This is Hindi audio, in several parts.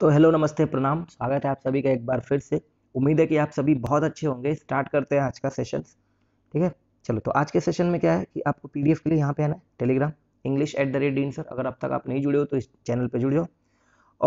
तो हेलो नमस्ते प्रणाम स्वागत है आप सभी का एक बार फिर से उम्मीद है कि आप सभी बहुत अच्छे होंगे स्टार्ट करते हैं आज का सेशन ठीक है चलो तो आज के सेशन में क्या है कि आपको पी के लिए यहाँ पे आना है Telegram English at the rate dean sir अगर अब तक आप नहीं जुड़े हो तो इस चैनल पर जुड़े हो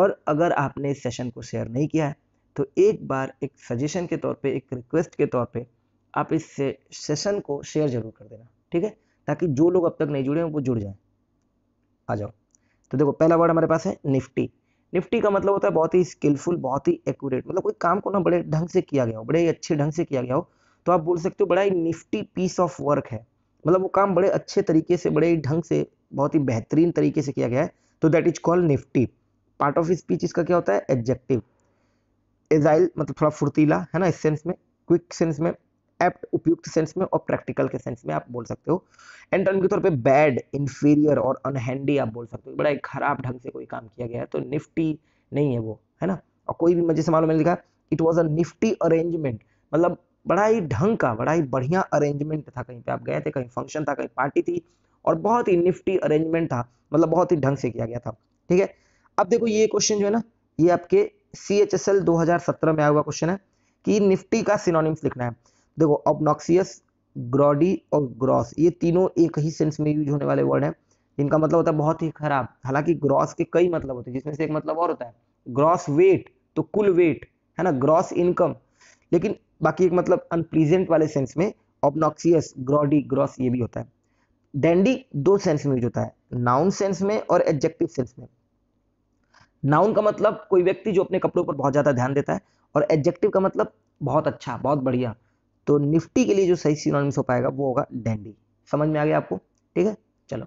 और अगर आपने इस सेशन को शेयर नहीं किया है तो एक बार एक सजेशन के तौर पर एक रिक्वेस्ट के तौर पर आप इस सेशन को शेयर जरूर कर देना ठीक है ताकि जो लोग अब तक नहीं जुड़े हैं वो जुड़ जाए आ जाओ तो देखो पहला वर्ड हमारे पास है निफ्टी निफ्टी का मतलब होता है बहुत ही स्किलफुल बहुत ही एक्यूरेट मतलब कोई काम को ना बड़े ढंग से किया गया हो बड़े अच्छे ढंग से किया गया हो तो आप बोल सकते हो बड़ा ही निफ्टी पीस ऑफ वर्क है मतलब वो काम बड़े अच्छे तरीके से बड़े ढंग से बहुत ही बेहतरीन तरीके से किया गया है तो that is called nifty part of speech इसका क्या होता है एडजेक्टिव एजाइल मतलब थोड़ा फुर्तीला है ना इस सेंस में क्विक सेंस में एप्ट उपयुक्त सेंस में और प्रैक्टिकल के सेंस में आप बोल सकते हो एंड टर्म के तौर पे बैड इन्फीरियर और अनहैंडी आप बोल सकते हो बड़ा एक खराब ढंग से कोई काम किया गया है तो निफ्टी नहीं है वो है ना और कोई भी मजे समारोह मैंने लिखा it was a nifty arrangement मतलब बड़ा ही ढंग का बड़ा ही बढ़िया अरेंजमेंट था कहीं पे आप गए थे कहीं फंक्शन था कहीं पार्टी थी और बहुत ही निफ्टी अरेंजमेंट था मतलब बहुत ही ढंग से किया गया था ठीक है अब देखो ये क्वेश्चन जो है ना ये आपके सी एच एस एल दो हजार सत्रह में आया हुआ क्वेश्चन है कि निफ्टी का सिनोनिम्स लिखना है देखो ऑबनॉक्सियस ग्रॉडी और ग्रॉस ये तीनों एक ही सेंस में यूज होने वाले वर्ड हैं जिनका मतलब होता है बहुत ही खराब हालांकि ग्रॉस के कई मतलब होते हैं जिसमें से एक मतलब और होता है ग्रॉस वेट तो कुल वेट है ना ग्रॉस इनकम लेकिन बाकी एक मतलब अनप्रीजेंट वाले सेंस में ऑबनॉक्सियस ग्रॉडी ग्रॉस ये भी होता है डेंडी दो सेंस में यूज होता है नाउन सेंस में और एडजेक्टिव सेंस में नाउन का मतलब कोई व्यक्ति जो अपने कपड़ों पर बहुत ज्यादा ध्यान देता है और एडजेक्टिव का मतलब बहुत अच्छा बहुत बढ़िया तो निफ्टी के लिए जो सही सिनोनिम्स हो पाएगा वो होगा डेंडी समझ में आ गया आपको ठीक है चलो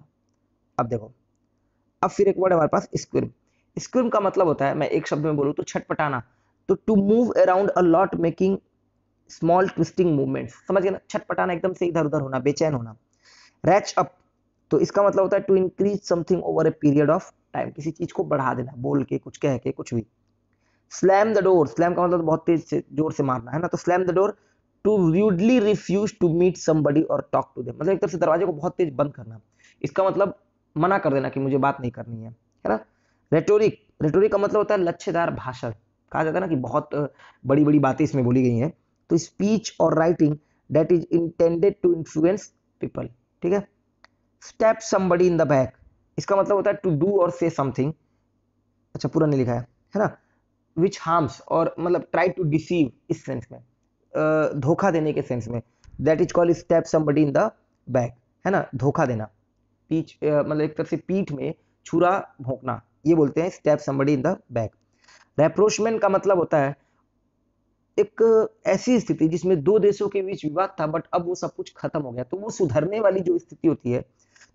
अब देखो अब फिर एक वर्ड हमारे पास स्क्रम स्क्रम का मतलब होता है मैं एक शब्द में बोलूँ तो छटपटाना तो to move around a lot making small twisting movements समझ गया ना छटपटाना एकदम से इधर उधर होना बेचैन होना रैच अप तो इसका मतलब होता है to increase something over a period of time किसी चीज को बढ़ा देना बोल के कुछ कह के कुछ भी स्लैम द डोर स्लैम का मतलब तो बहुत तेज से जोर से मारना है ना तो slam the door to rudely refuse to meet somebody और टॉक टू देम मतलब एक तरह से दरवाजे को बहुत तेज बंद करना इसका मतलब मना कर देना कि मुझे बात नहीं करनी है है ना रेटोरिक रेटोरिक का मतलब होता है लच्छेदार भाषण कहा जाता है ना कि बहुत बड़ी बड़ी बातें इसमें बोली गई हैं तो स्पीच और writing that is intended to influence people ठीक है stab somebody in the back इसका मतलब होता है टू डू और से समथिंग अच्छा पूरा नहीं लिखा है है ना विच हार्म्स और मतलब ट्राई टू डिसीव इस सेंस में धोखा देने के सेंस में that is called stab somebody in the back है ना धोखा देना पीठ मतलब एक तरह से पीठ में छुरा भोंकना ये बोलते हैं stab somebody in the back rapprochement का मतलब होता है एक ऐसी स्थिति जिसमें दो देशों के बीच विवाद था बट अब वो सब कुछ खत्म हो गया तो वो सुधरने वाली जो स्थिति होती है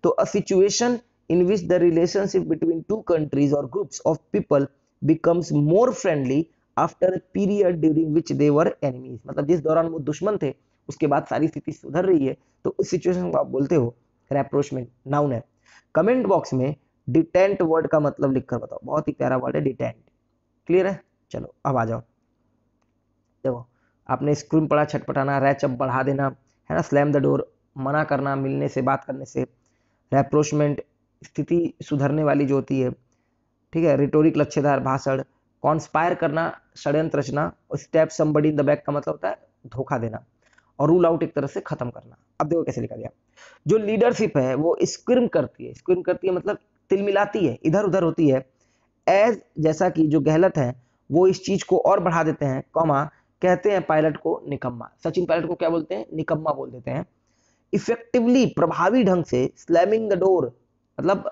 तो a situation in which the relationship between two countries और groups of people becomes more friendly after period during which they were enemies मतलब जिस दौरान वो दुश्मन थे उसके बाद सारी स्थिति सुधर रही है तो उस सिचुएशन को आप बोलते हो रेप्रोचमेंट नाउन है कमेंट बॉक्स में डिटेंट वर्ड का मतलब लिखकर बताओ बहुत ही प्यारा वर्ड है डिटेंट क्लियर है चलो अब आ जाओ देखो आपने स्क्रीन पढ़ा छटपटाना रैच अप बढ़ा देना है ना स्लैम द डोर मना करना मिलने से बात करने से रेप्रोचमेंट स्थिति सुधरने वाली जो होती है ठीक है रिटोरिक लच्छेदार भाषण कॉन्स्पायर करना षड्यंत्र रचना stab stab somebody in the back का मतलब होता है धोखा देना और रूल आउट एक तरह से खत्म करना अब देखो कैसे लिखा गया जो लीडरशिप है वो स्क्रिम करती है स्क्रिम करती है मतलब तिलमिलाती है इधर उधर होती है एज जैसा कि जो गहलत है वो इस चीज को और बढ़ा देते हैं कौमा कहते हैं पायलट को निकम्मा सचिन पायलट को क्या बोलते हैं निकम्मा बोल देते हैं इफेक्टिवली प्रभावी ढंग से स्लैमिंग द डोर मतलब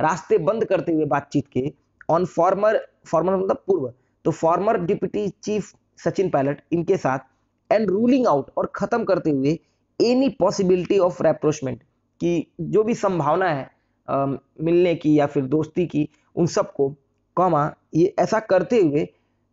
रास्ते बंद करते हुए बातचीत के ऑन फॉर्मर फॉर्मर मतलब पूर्व तो former deputy chief Sachin Pilot इनके साथ एंड रूलिंग आउट और खत्म करते हुए एनी पॉसिबिलिटी ऑफ रेप्रोचमेंट कि जो भी संभावना है आ, मिलने की या फिर दोस्ती की उन सबको कॉमा ये ऐसा करते हुए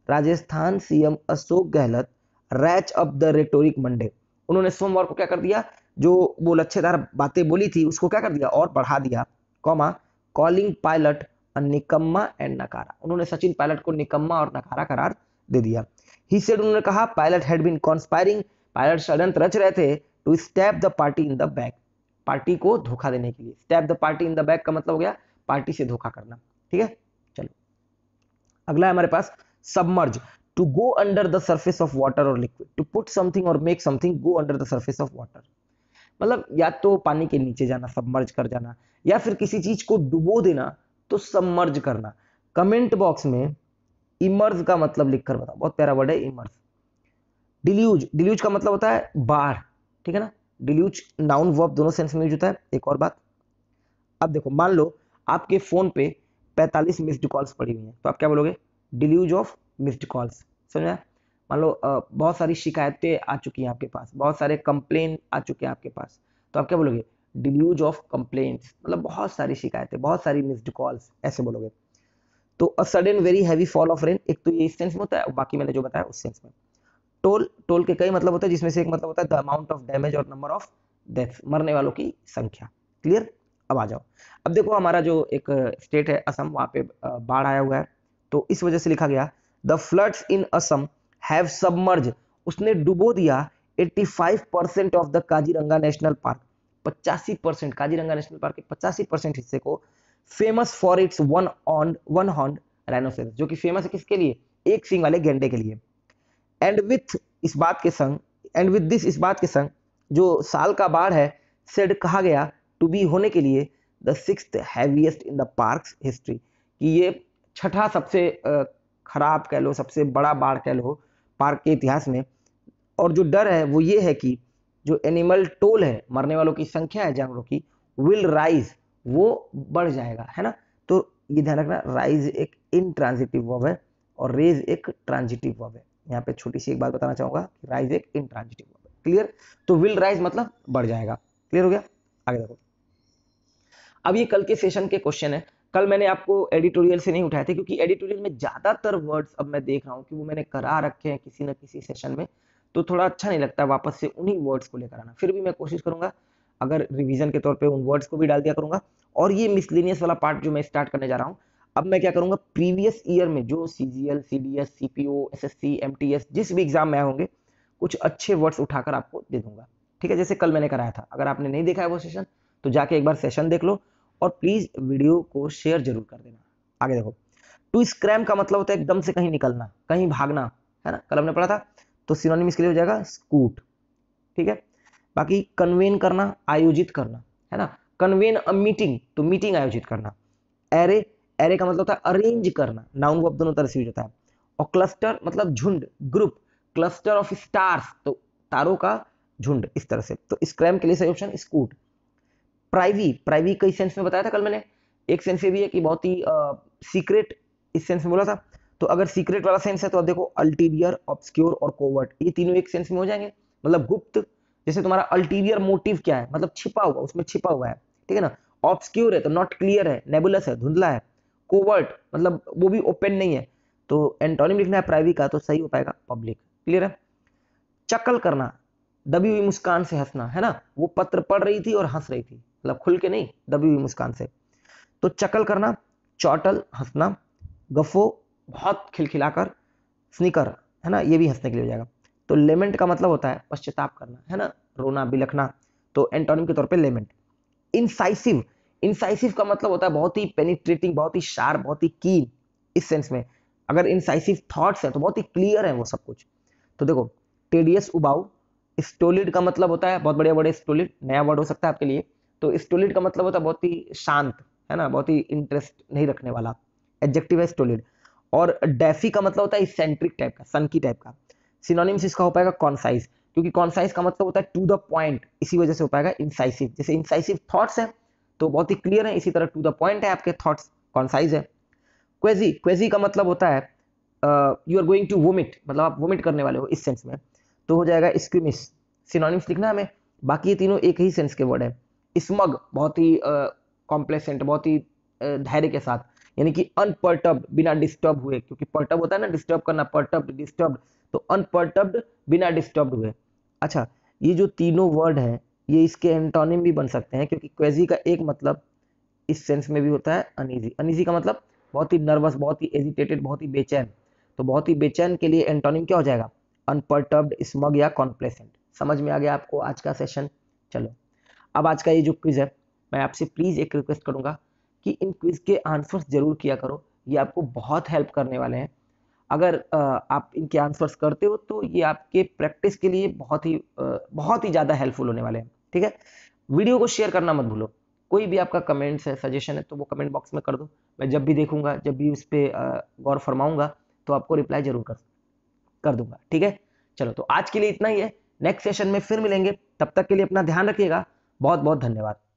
Rajasthan CM Ashok Gehlot ratchet up the rhetoric Monday उन्होंने सोमवार को क्या कर दिया जो वो लच्छेदार बातें बोली थी उसको क्या कर दिया और बढ़ा दिया कॉमा कॉलिंग पायलट निकम्मा एंड नकारा उन्होंने सचिन पायलट को निकम्मा और नकारा करार दे दिया ही सेड उन्होंने कहा Pilot had been conspiring Pilot षडयंत्र रच रहे थे to stab the party in the back party को धोखा देने के लिए stab the party in the back का मतलब हो गया पार्टी से धोखा करना ठीक है चलो अगला है हमारे पास submerge to go under the surface of water और लिक्विड टू पुट समथिंग और make something go under the surface of water मतलब या तो पानी के नीचे जाना सबमर्ज कर जाना या फिर किसी चीज को डुबो देना तो सबमर्ज करना कमेंट बॉक्स में इमर्ज का मतलब लिखकर बताओ बहुत प्यारा वर्ड है इमर्ज डिल्यूज डिल्यूज का मतलब होता है बाढ़ ठीक है ना डिल्यूज नाउन वर्ब दोनों सेंस में यूज होता है एक और बात अब देखो मान लो आपके फोन पे 45 मिस्ड कॉल्स पड़ी हुई हैं तो आप क्या बोलोगे डिल्यूज ऑफ मिस्ड कॉल्स समझा मान लो बहुत सारी शिकायतें आ चुकी हैं आपके पास बहुत सारे कंप्लेन आ चुके हैं आपके पास तो आप क्या बोलोगे डिल्यूज ऑफ कंप्लेंट्स मतलब बहुत सारी शिकायतें बहुत सारी मिस्ड कॉल्स ऐसे बोलोगे तो a sudden very heavy fall of rain एक तो ये इस सेंस में होता है बाकी मैंने जो बताया उस सेंस में टोल टोल के कई मतलब होते हैं जिसमें से एक मतलब होता है द अमाउंट ऑफ डैमेज और नंबर ऑफ डेथ मरने वालों की संख्या क्लियर अब आ जाओ अब देखो हमारा जो एक स्टेट है असम वहाँ पे बाढ़ आया हुआ है तो इस वजह से लिखा गया the floods in Assam have submerge उसने डुबो दिया 85 of the Kaziranga national park पचासी परसेंट काजीरंगा नेशनल पार्क के पचासी परसेंट हिस्से को famous for its one on one horned rhinoceros जो कि फेमस है किसके लिए एक सिंग वाले गेंडे के लिए एंड विथ इस बात के संग एंड विथ दिस इस बात के संग जो साल का बाढ़ है सेड कहा गया टू बी होने के लिए the six heaviest in the park history कि ये छठा सबसे खराब कह लो सबसे बड़ा बाढ़ कह लो पार्क के इतिहास में और जो डर है वो ये है कि जो एनिमल टोल है मरने वालों की संख्या है जानवरों की विल राइज वो बढ़ जाएगा है ना तो ये ध्यान रखना राइज एक इनट्रांजिटिव वर्ब है और रेज एक ट्रांजिटिव वर्ब है यहाँ पे छोटी सी एक बात बताना चाहूंगा कि राइज एक इनट्रांजिटिव वर्ब है क्लियर तो विल राइज मतलब बढ़ जाएगा क्लियर हो गया आगे देखो अब ये कल के सेशन के क्वेश्चन है कल मैंने आपको एडिटोरियल से नहीं उठाए थे क्योंकि एडिटोरियल में ज्यादातर वर्ड्स अब मैं देख रहा हूँ कि वो मैंने करा रखे हैं किसी न किसी सेशन में तो थोड़ा अच्छा नहीं लगता वापस से उन्हीं वर्ड्स को लेकर आना फिर भी मैं कोशिश करूंगा अगर रिविजन के तौर पे उन वर्ड्स को भी डाल दिया करूंगा और ये मिसलिनियस वाला पार्ट जो मैं स्टार्ट करने जा रहा हूँ अब मैं क्या करूंगा प्रीवियस ईयर में जो C G L C D S C P O S S C M T S जिस भी एग्जाम में आए होंगे कुछ अच्छे वर्ड्स उठाकर आपको दे दूंगा ठीक है जैसे कल मैंने कराया था अगर आपने नहीं देखा है वो सेशन तो जाके एक बार सेशन देख लो और प्लीज़ वीडियो को शेयर जरूर कर देना आगे देखो टू स्क्रैम का मतलब होता है एकदम से कहीं निकलना कहीं भागना है ना कल हमने पढ़ा था तो सिनोनिम इसके लिए हो जाएगा स्कूट ठीक है बाकी कन्वेन करना आयोजित करना है ना कन्वेन अ मीटिंग तो मीटिंग आयोजित करना एरे एरे का मतलब होता है अरेंज करना नाउन वर्ब दोनों तरह से यूज होता है और क्लस्टर मतलब झुंड ग्रुप क्लस्टर ऑफ स्टार्स तो तारों का झुंड इस तरह से तो स्क्रैम के लिए सही ऑप्शन स्कूट प्राइवी प्राइवी कई सेंस में बताया था कल मैंने एक सेंस ये भी है कि बहुत ही सीक्रेट इस सेंस में बोला था तो अगर सीक्रेट वाला सेंस है तो अब देखो अल्टीरियर ऑब्सक्योर और कोवर्ट ये तीनों एक सेंस में हो जाएंगे मतलब गुप्त जैसे तुम्हारा अल्टीरियर मोटिव क्या है मतलब छिपा हुआ उसमें छिपा हुआ है ठीक है ना ऑब्सक्योर है तो नॉट क्लियर है नेबुलस है धुंधला है कोवर्ट मतलब वो भी ओपन नहीं है तो एंटोनिम लिखना है प्राइवी का तो सही हो पाएगा पब्लिक क्लियर है चक्कल करना दबी हुई मुस्कान से हंसना है ना वो पत्र पढ़ रही थी और हंस रही थी मतलब खुल के नहीं दबी हुई मुस्कान से तो चकल करना चौटल हंसना गफो बहुत खिलखिलाकर स्निकर है ना ये भी हंसने के लिए हो जाएगा तो लेमेंट का मतलब होता है पश्चाताप करना है ना रोना बिलखना तो एंटोनिम के तौर पे लेमेंट इंसाइसिव इंसाइसिव का मतलब होता है बहुत ही पेनिट्रेटिंग बहुत ही शार्प बहुत ही कीन इस सेंस में अगर इंसाइसिव थॉट्स हैं तो बहुत ही क्लियर है वो सब कुछ तो देखो टेडियस उबाऊ स्टोलिड का मतलब होता है बहुत बढ़िया बड़े स्टोलिड नया वर्ड हो सकता है आपके लिए तो स्टोलिड का मतलब होता है बहुत ही शांत है ना बहुत ही इंटरेस्ट नहीं रखने वाला एडजेक्टिव है स्टोलिड और डेफी का मतलब होता है इसेंट्रिक टाइप का सन की टाइप का सिनोनिम्स इसका हो पाएगा कॉन्साइज क्योंकि कॉन्साइज का मतलब होता है टू द पॉइंट इसी वजह से हो पाएगा इंसाइसिव जैसे इंसाइसिव थॉट्स है तो बहुत ही क्लियर है इसी तरह टू द पॉइंट है आपके थॉट्स कॉन्साइज है क्वेजी क्वेजी का मतलब होता है you are going to vomit मतलब आप वोमिट करने वाले हो इस सेंस में तो हो जाएगा स्क्यूमिस सिनोनिम्स लिखना हमें बाकी ये तीनों एक ही सेंस के वर्ड है स्मग बहुत ही कॉम्प्लेसेंट uh, बहुत ही uh, धैर्य के साथ यानी कि अनपर्टर्ब बिना डिस्टर्ब हुए क्योंकि पर्टर्ब होता है ना डिस्टर्ब करना पर्टर्ब डिस्टर्ब तो अनपर्टर्ब बिना डिस्टर्ब हुए अच्छा ये जो तीनों वर्ड है ये इसके एंटोनिम भी बन सकते हैं क्योंकि क्वेजी का एक मतलब इस सेंस में भी होता है अनईजी अनईजी का मतलब बहुत ही नर्वस बहुत ही एजिटेटेड बहुत ही बेचैन तो बहुत ही बेचैन के लिए एंटोनिम क्या हो जाएगा अनपर्टब्ड स्मग या कॉन्प्लेसेंट समझ में आ गया आपको आज का सेशन चलो अब आज का ये जो क्विज है मैं आपसे प्लीज़ एक रिक्वेस्ट करूंगा कि इन क्विज के आंसर्स जरूर किया करो ये आपको बहुत हेल्प करने वाले हैं अगर आप इनके आंसर्स करते हो तो ये आपके प्रैक्टिस के लिए बहुत ही बहुत ही ज़्यादा हेल्पफुल होने वाले हैं ठीक है वीडियो को शेयर करना मत भूलो कोई भी आपका कमेंट्स है सजेशन है तो वो कमेंट बॉक्स में कर दो मैं जब भी देखूंगा जब भी उस पर गौर फरमाऊंगा तो आपको रिप्लाई जरूर कर कर दूंगा ठीक है चलो तो आज के लिए इतना ही है नेक्स्ट सेशन में फिर मिलेंगे तब तक के लिए अपना ध्यान रखिएगा बहुत बहुत धन्यवाद